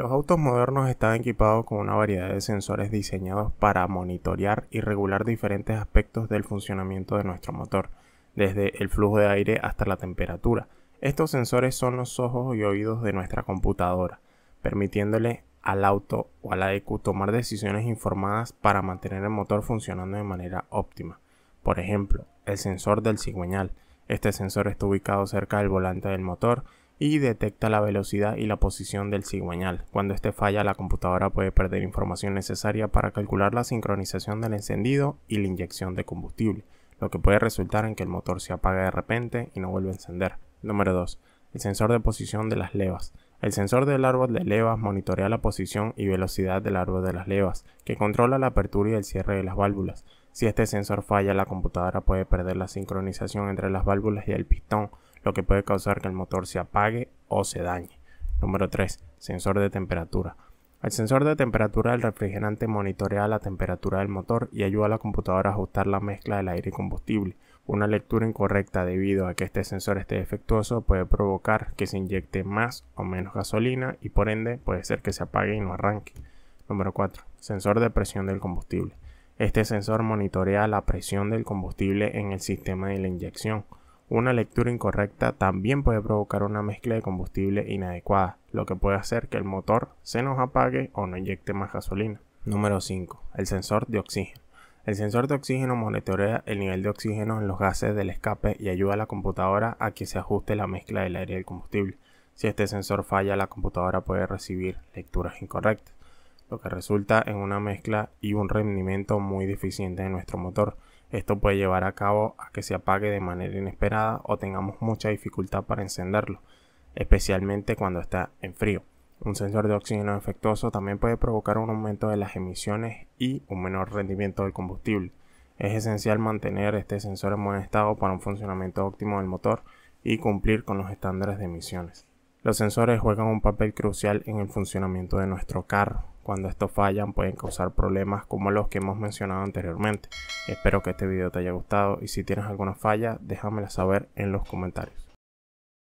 Los autos modernos están equipados con una variedad de sensores diseñados para monitorear y regular diferentes aspectos del funcionamiento de nuestro motor, desde el flujo de aire hasta la temperatura. Estos sensores son los ojos y oídos de nuestra computadora, permitiéndole al auto o a la EQ tomar decisiones informadas para mantener el motor funcionando de manera óptima. Por ejemplo, el sensor del cigüeñal. Este sensor está ubicado cerca del volante del motor y detecta la velocidad y la posición del cigüeñal. Cuando este falla, la computadora puede perder información necesaria para calcular la sincronización del encendido y la inyección de combustible, lo que puede resultar en que el motor se apague de repente y no vuelva a encender. Número 2. El sensor de posición de las levas. El sensor del árbol de levas monitorea la posición y velocidad del árbol de las levas, que controla la apertura y el cierre de las válvulas. Si este sensor falla, la computadora puede perder la sincronización entre las válvulas y el pistón, lo que puede causar que el motor se apague o se dañe. Número 3. Sensor de temperatura. El sensor de temperatura del refrigerante monitorea la temperatura del motor y ayuda a la computadora a ajustar la mezcla del aire y combustible. Una lectura incorrecta debido a que este sensor esté defectuoso puede provocar que se inyecte más o menos gasolina y por ende puede ser que se apague y no arranque. Número 4. Sensor de presión del combustible. Este sensor monitorea la presión del combustible en el sistema de la inyección. Una lectura incorrecta también puede provocar una mezcla de combustible inadecuada, lo que puede hacer que el motor se nos apague o no inyecte más gasolina. Número 5. El sensor de oxígeno. El sensor de oxígeno monitorea el nivel de oxígeno en los gases del escape y ayuda a la computadora a que se ajuste la mezcla del aire y combustible. Si este sensor falla, la computadora puede recibir lecturas incorrectas, lo que resulta en una mezcla y un rendimiento muy deficiente de nuestro motor. Esto puede llevar a cabo a que se apague de manera inesperada o tengamos mucha dificultad para encenderlo, especialmente cuando está en frío. Un sensor de oxígeno defectuoso también puede provocar un aumento de las emisiones y un menor rendimiento del combustible. Es esencial mantener este sensor en buen estado para un funcionamiento óptimo del motor y cumplir con los estándares de emisiones. Los sensores juegan un papel crucial en el funcionamiento de nuestro carro cuando estos fallan pueden causar problemas como los que hemos mencionado anteriormente. Espero que este video te haya gustado y si tienes alguna falla déjamela saber en los comentarios.